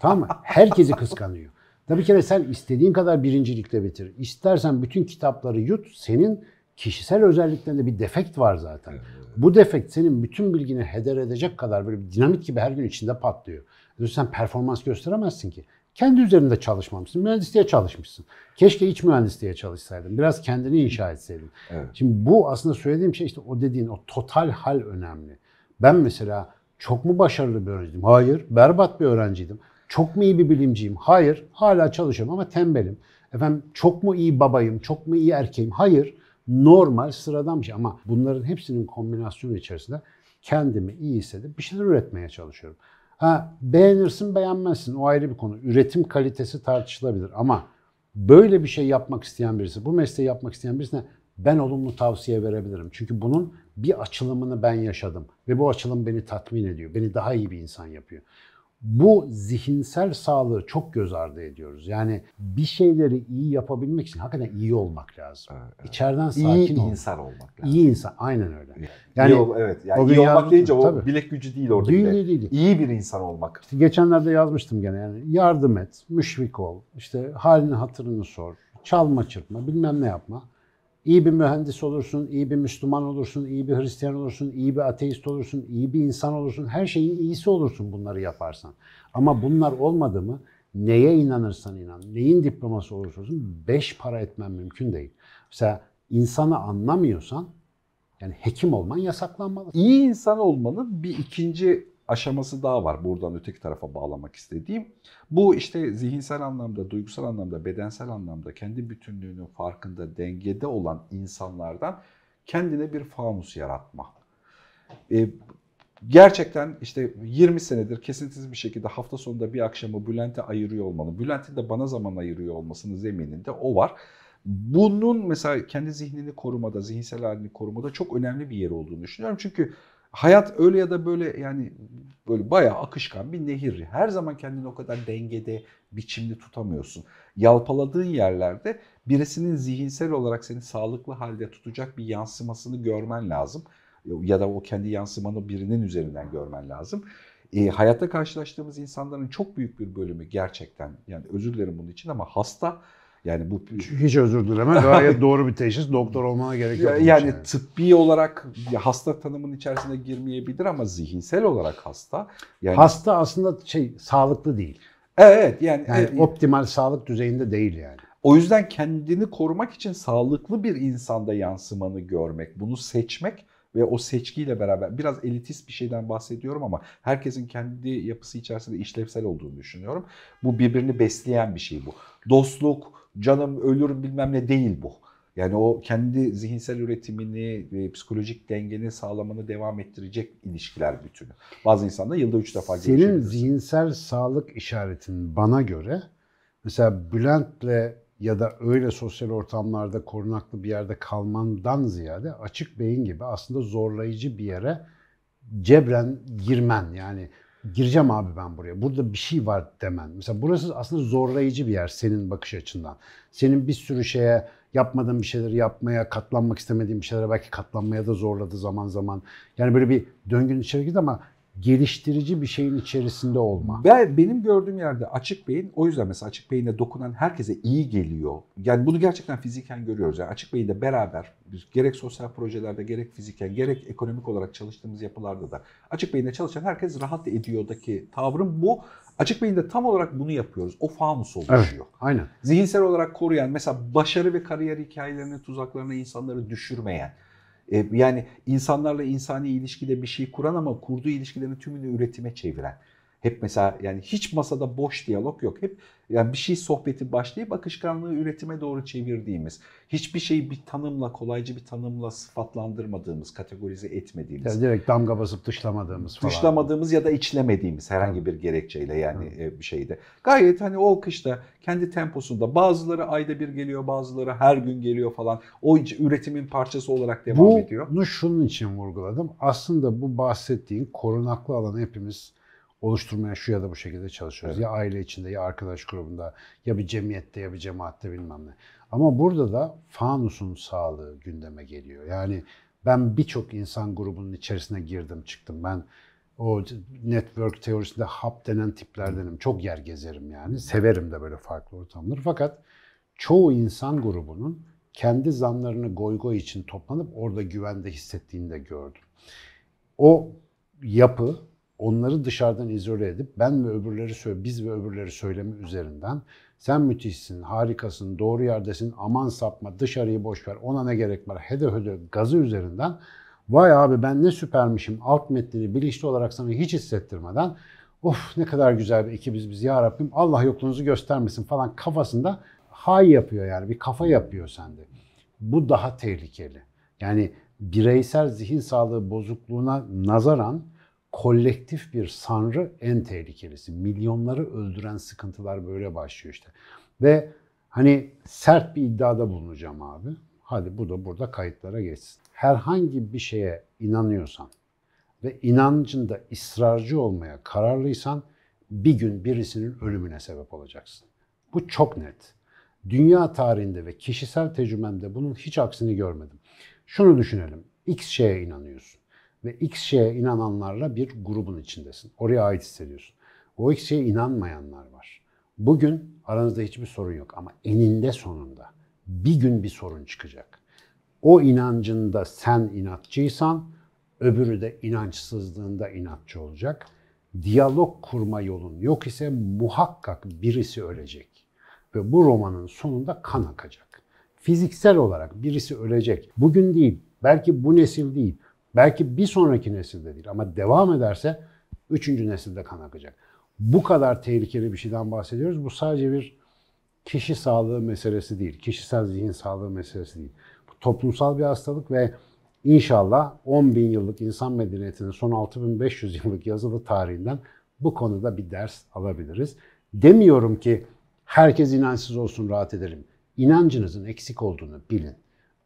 tamam mı? Herkesi kıskanıyor. Ya bir kere sen istediğin kadar birincilikle bitir. İstersen bütün kitapları yut. Senin kişisel özelliklerinde bir defekt var zaten. Bu defekt senin bütün bilgini heder edecek kadar böyle bir dinamit gibi her gün içinde patlıyor. Yani sen performans gösteremezsin ki. Kendi üzerinde çalışmamışsın. Mühendisliğe çalışmışsın. Keşke iç mühendisliğe çalışsaydın. Biraz kendini inşa etseydin. Evet. Şimdi bu aslında söylediğim şey işte o dediğin o total hal önemli. Ben mesela çok mu başarılı bir öğrenciydim? Hayır, berbat bir öğrenciydim. Çok mu iyi bir bilimciyim? Hayır. Hala çalışıyorum ama tembelim. Efendim çok mu iyi babayım? Çok mu iyi erkeğim? Hayır. Normal, sıradan bir şey. Ama bunların hepsinin kombinasyonu içerisinde kendimi iyi hissedip bir şeyler üretmeye çalışıyorum. Ha, beğenirsin beğenmezsin o ayrı bir konu. Üretim kalitesi tartışılabilir ama böyle bir şey yapmak isteyen birisi, bu mesleği yapmak isteyen birisine ben olumlu tavsiye verebilirim. Çünkü bunun bir açılımını ben yaşadım ve bu açılım beni tatmin ediyor. Beni daha iyi bir insan yapıyor bu zihinsel sağlığı çok göz ardı ediyoruz. Yani bir şeyleri iyi yapabilmek için hakikaten iyi olmak lazım. Evet, evet. İçeriden sakin iyi olmak. insan olmak lazım. İyi insan aynen öyle. Yani iyi evet. Yani o iyi olmak deyince o tabii. bilek gücü değil orada. Değil, değil, değil. İyi bir insan olmak. İşte geçenlerde yazmıştım gene yani yardım et, müşvik ol, işte halini hatırını sor, çalma çırpma, bilmem ne yapma. İyi bir mühendis olursun, iyi bir Müslüman olursun, iyi bir Hristiyan olursun, iyi bir ateist olursun, iyi bir insan olursun. Her şeyin iyisi olursun bunları yaparsan. Ama bunlar olmadı mı neye inanırsan inan, neyin diploması olursa olsun beş para etmen mümkün değil. Mesela insanı anlamıyorsan yani hekim olman yasaklanmalı. İyi insan olmanın bir ikinci aşaması daha var. Buradan öteki tarafa bağlamak istediğim. Bu işte zihinsel anlamda, duygusal anlamda, bedensel anlamda kendi bütünlüğünün farkında, dengede olan insanlardan kendine bir fanus yaratma. E, gerçekten işte 20 senedir kesintisiz bir şekilde hafta sonunda bir akşamı Bülent'e ayırıyor olmanın, Bülent'in de bana zaman ayırıyor olmasının zemininde o var. Bunun mesela kendi zihnini korumada, zihinsel halini korumada çok önemli bir yeri olduğunu düşünüyorum. Çünkü hayat öyle ya da böyle yani böyle bayağı akışkan bir nehir. Her zaman kendini o kadar dengede, biçimli tutamıyorsun. Yalpaladığın yerlerde birisinin zihinsel olarak seni sağlıklı halde tutacak bir yansımasını görmen lazım. Ya da o kendi yansımanı birinin üzerinden görmen lazım. E, hayatta karşılaştığımız insanların çok büyük bir bölümü gerçekten yani özür dilerim bunun için ama hasta yani bu hiç özür dilemem. Gayet [laughs] doğru bir teşhis. Doktor olmana gerek yok. Yani, yani tıbbi olarak hasta tanımının içerisine girmeyebilir ama zihinsel olarak hasta. Yani hasta aslında şey sağlıklı değil. E, evet yani, yani e, optimal sağlık düzeyinde değil yani. O yüzden kendini korumak için sağlıklı bir insanda yansımanı görmek, bunu seçmek ve o seçkiyle beraber biraz elitist bir şeyden bahsediyorum ama herkesin kendi yapısı içerisinde işlevsel olduğunu düşünüyorum. Bu birbirini besleyen bir şey bu. Dostluk, canım ölürüm bilmem ne değil bu. Yani o kendi zihinsel üretimini ve psikolojik dengeni sağlamanı devam ettirecek ilişkiler bütünü. Bazı insanlar yılda üç defa Senin zihinsel sağlık işaretin bana göre mesela Bülent'le ya da öyle sosyal ortamlarda korunaklı bir yerde kalmandan ziyade açık beyin gibi aslında zorlayıcı bir yere cebren girmen yani gireceğim abi ben buraya. Burada bir şey var demen. Mesela burası aslında zorlayıcı bir yer senin bakış açından. Senin bir sürü şeye yapmadığın bir şeyleri yapmaya, katlanmak istemediğin bir şeylere belki katlanmaya da zorladı zaman zaman. Yani böyle bir döngünün içeri girdi ama geliştirici bir şeyin içerisinde olma. Ben, benim gördüğüm yerde açık beyin o yüzden mesela açık beyine dokunan herkese iyi geliyor. Yani bunu gerçekten fiziken görüyoruz. Yani açık beyinde beraber biz gerek sosyal projelerde gerek fiziken gerek ekonomik olarak çalıştığımız yapılarda da açık beyinde çalışan herkes rahat ediyordaki tavrım bu. Açık beyinde tam olarak bunu yapıyoruz. O famus oluşuyor. Evet, aynen. Zihinsel olarak koruyan mesela başarı ve kariyer hikayelerine tuzaklarına insanları düşürmeyen e, yani insanlarla insani ilişkide bir şey kuran ama kurduğu ilişkilerin tümünü üretime çeviren. Hep mesela yani hiç masada boş diyalog yok. Hep yani bir şey sohbeti başlayıp akışkanlığı üretime doğru çevirdiğimiz, hiçbir şeyi bir tanımla, kolayca bir tanımla sıfatlandırmadığımız, kategorize etmediğimiz. Yani direkt damga basıp dışlamadığımız falan. Dışlamadığımız ya da içlemediğimiz herhangi bir gerekçeyle yani Hı. E, bir şeyde. Gayet hani o kışta kendi temposunda bazıları ayda bir geliyor, bazıları her gün geliyor falan. O üretimin parçası olarak devam bu, ediyor. Bunu şunun için vurguladım. Aslında bu bahsettiğin korunaklı alan hepimiz oluşturmaya şu ya da bu şekilde çalışıyoruz. Evet. Ya aile içinde ya arkadaş grubunda ya bir cemiyette ya bir cemaatte bilmem ne. Ama burada da fanusun sağlığı gündeme geliyor. Yani ben birçok insan grubunun içerisine girdim çıktım. Ben o network teorisinde hap denen tiplerdenim. Çok yer gezerim yani. Severim de böyle farklı ortamları. Fakat çoğu insan grubunun kendi zanlarını goy goy için toplanıp orada güvende hissettiğini de gördüm. O yapı onları dışarıdan izole edip ben ve öbürleri söyle biz ve öbürleri söyleme üzerinden sen müthişsin, harikasın, doğru yerdesin, aman sapma, dışarıyı boş ver, ona ne gerek var, hede hede gazı üzerinden vay abi ben ne süpermişim alt metnini bilinçli olarak sana hiç hissettirmeden of ne kadar güzel bir ekibiz biz ya Rabbim Allah yokluğunuzu göstermesin falan kafasında hay yapıyor yani bir kafa yapıyor sende. Bu daha tehlikeli. Yani bireysel zihin sağlığı bozukluğuna nazaran kolektif bir sanrı en tehlikelisi. Milyonları öldüren sıkıntılar böyle başlıyor işte. Ve hani sert bir iddiada bulunacağım abi. Hadi bu da burada kayıtlara geçsin. Herhangi bir şeye inanıyorsan ve inancında ısrarcı olmaya kararlıysan bir gün birisinin ölümüne sebep olacaksın. Bu çok net. Dünya tarihinde ve kişisel tecrübemde bunun hiç aksini görmedim. Şunu düşünelim. X şeye inanıyorsun ve X şeye inananlarla bir grubun içindesin. Oraya ait hissediyorsun. O X şeye inanmayanlar var. Bugün aranızda hiçbir sorun yok ama eninde sonunda bir gün bir sorun çıkacak. O inancında sen inatçıysan öbürü de inançsızlığında inatçı olacak. Diyalog kurma yolun yok ise muhakkak birisi ölecek. Ve bu romanın sonunda kan akacak. Fiziksel olarak birisi ölecek. Bugün değil, belki bu nesil değil Belki bir sonraki nesilde değil ama devam ederse üçüncü nesilde kan akacak. Bu kadar tehlikeli bir şeyden bahsediyoruz. Bu sadece bir kişi sağlığı meselesi değil. Kişisel zihin sağlığı meselesi değil. Bu toplumsal bir hastalık ve inşallah 10 bin yıllık insan medeniyetinin son 6500 yıllık yazılı tarihinden bu konuda bir ders alabiliriz. Demiyorum ki herkes inançsız olsun rahat edelim. İnancınızın eksik olduğunu bilin.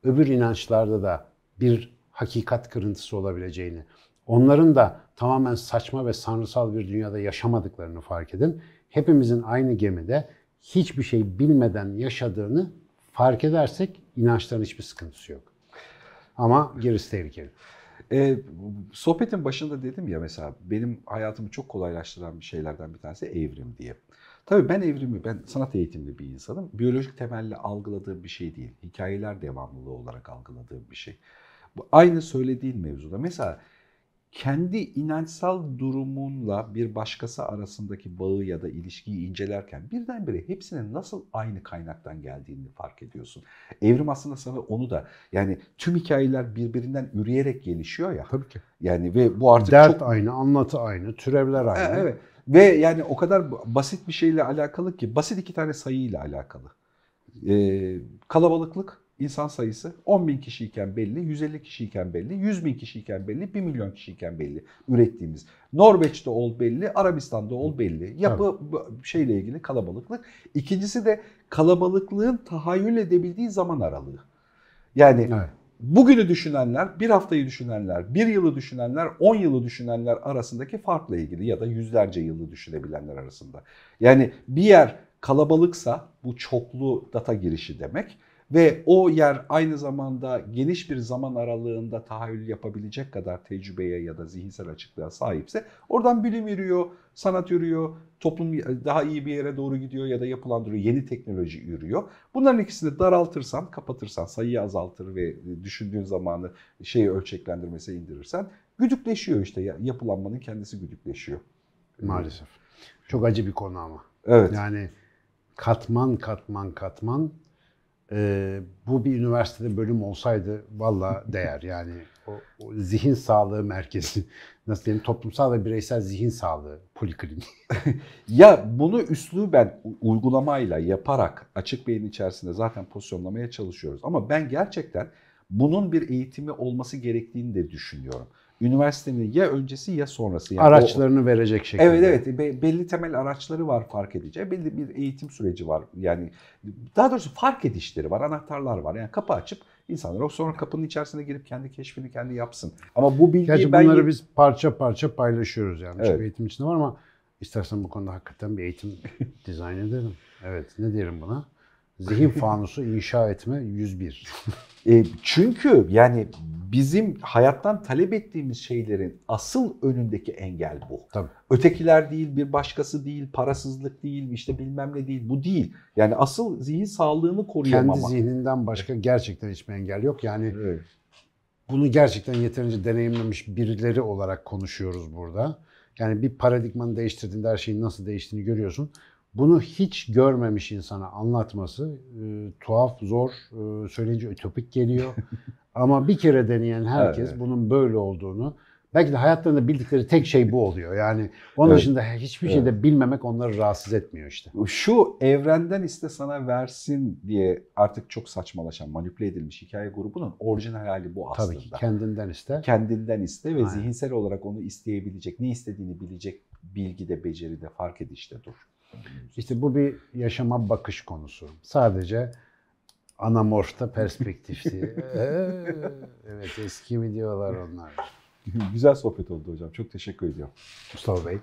Öbür inançlarda da bir hakikat kırıntısı olabileceğini, onların da tamamen saçma ve sanrısal bir dünyada yaşamadıklarını fark edin. Hepimizin aynı gemide hiçbir şey bilmeden yaşadığını fark edersek inançların hiçbir sıkıntısı yok. Ama gerisi tehlikeli. E, sohbetin başında dedim ya mesela benim hayatımı çok kolaylaştıran bir şeylerden bir tanesi evrim diye. Tabii ben evrimi, ben sanat eğitimli bir insanım. Biyolojik temelli algıladığım bir şey değil. Hikayeler devamlılığı olarak algıladığım bir şey. Aynı söylediğin mevzuda. Mesela kendi inançsal durumunla bir başkası arasındaki bağı ya da ilişkiyi incelerken birdenbire hepsinin nasıl aynı kaynaktan geldiğini fark ediyorsun. Evrim aslında sana onu da yani tüm hikayeler birbirinden üreyerek gelişiyor ya. Tabii ki. Yani ve bu artık Dert çok... aynı, anlatı aynı, türevler aynı. Ha, evet. Ve yani o kadar basit bir şeyle alakalı ki basit iki tane sayıyla alakalı. Ee, kalabalıklık insan sayısı 10 bin kişiyken belli, 150 kişiyken belli, 100 bin kişiyken belli, 1 milyon kişiyken belli ürettiğimiz. Norveç'te ol belli, Arabistan'da ol belli. Yapı evet. şeyle ilgili kalabalıklık. İkincisi de kalabalıklığın tahayyül edebildiği zaman aralığı. Yani evet. bugünü düşünenler, bir haftayı düşünenler, bir yılı düşünenler, 10 yılı düşünenler arasındaki farkla ilgili ya da yüzlerce yılı düşünebilenler arasında. Yani bir yer kalabalıksa bu çoklu data girişi demek ve o yer aynı zamanda geniş bir zaman aralığında tahayyül yapabilecek kadar tecrübeye ya da zihinsel açıklığa sahipse oradan bilim yürüyor, sanat yürüyor, toplum daha iyi bir yere doğru gidiyor ya da yapılandırıyor, yeni teknoloji yürüyor. Bunların ikisini daraltırsan, kapatırsan, sayıyı azaltır ve e, düşündüğün zamanı şeyi ölçeklendirmesi indirirsen güdükleşiyor işte yapılanmanın kendisi güdükleşiyor. Maalesef. Çok acı bir konu ama. Evet. Yani katman katman katman e, bu bir üniversitede bölüm olsaydı valla değer yani o, o zihin sağlığı merkezi [laughs] nasıl diyeyim toplumsal ve bireysel zihin sağlığı polikliniği. [laughs] ya bunu ben uygulamayla yaparak açık beyin içerisinde zaten pozisyonlamaya çalışıyoruz ama ben gerçekten bunun bir eğitimi olması gerektiğini de düşünüyorum üniversitenin ya öncesi ya sonrası. Yani Araçlarını o, verecek şekilde. Evet evet belli temel araçları var fark edeceği. Belli bir eğitim süreci var. Yani daha doğrusu fark edişleri var, anahtarlar var. Yani kapı açıp insanlar o sonra kapının içerisine girip kendi keşfini kendi yapsın. Ama bu bilgiyi Gerçi ben... bunları biz parça parça paylaşıyoruz yani. Evet. Çok eğitim içinde var ama istersen bu konuda hakikaten bir eğitim [laughs] dizayn edelim. Evet ne diyelim buna? Zihin [laughs] fanusu inşa etme 101. e, çünkü yani bizim hayattan talep ettiğimiz şeylerin asıl önündeki engel bu. Tabii. Ötekiler değil, bir başkası değil, parasızlık değil, işte bilmem ne değil. Bu değil. Yani asıl zihin sağlığını koruyamamak. Kendi zihninden başka gerçekten hiçbir engel yok. Yani evet. bunu gerçekten yeterince deneyimlemiş birileri olarak konuşuyoruz burada. Yani bir paradigmanı değiştirdiğinde her şeyin nasıl değiştiğini görüyorsun. Bunu hiç görmemiş insana anlatması e, tuhaf, zor, e, söyleyince ütopik geliyor. [laughs] Ama bir kere deneyen herkes evet. bunun böyle olduğunu belki de hayatlarında bildikleri tek şey bu oluyor. Yani onun evet. dışında hiçbir şey de evet. bilmemek onları rahatsız etmiyor işte. Şu evrenden iste sana versin diye artık çok saçmalaşan, manipüle edilmiş hikaye grubunun orijinal hali bu aslında. Tabii ki kendinden iste. Kendinden iste ve Aynen. zihinsel olarak onu isteyebilecek, ne istediğini bilecek bilgi de, beceri de, fark edişte dur. İşte bu bir yaşama bakış konusu. Sadece anamorfta perspektifti. [laughs] Ee, evet eski videolar onlar. Güzel sohbet oldu hocam. Çok teşekkür ediyorum. Mustafa Bey.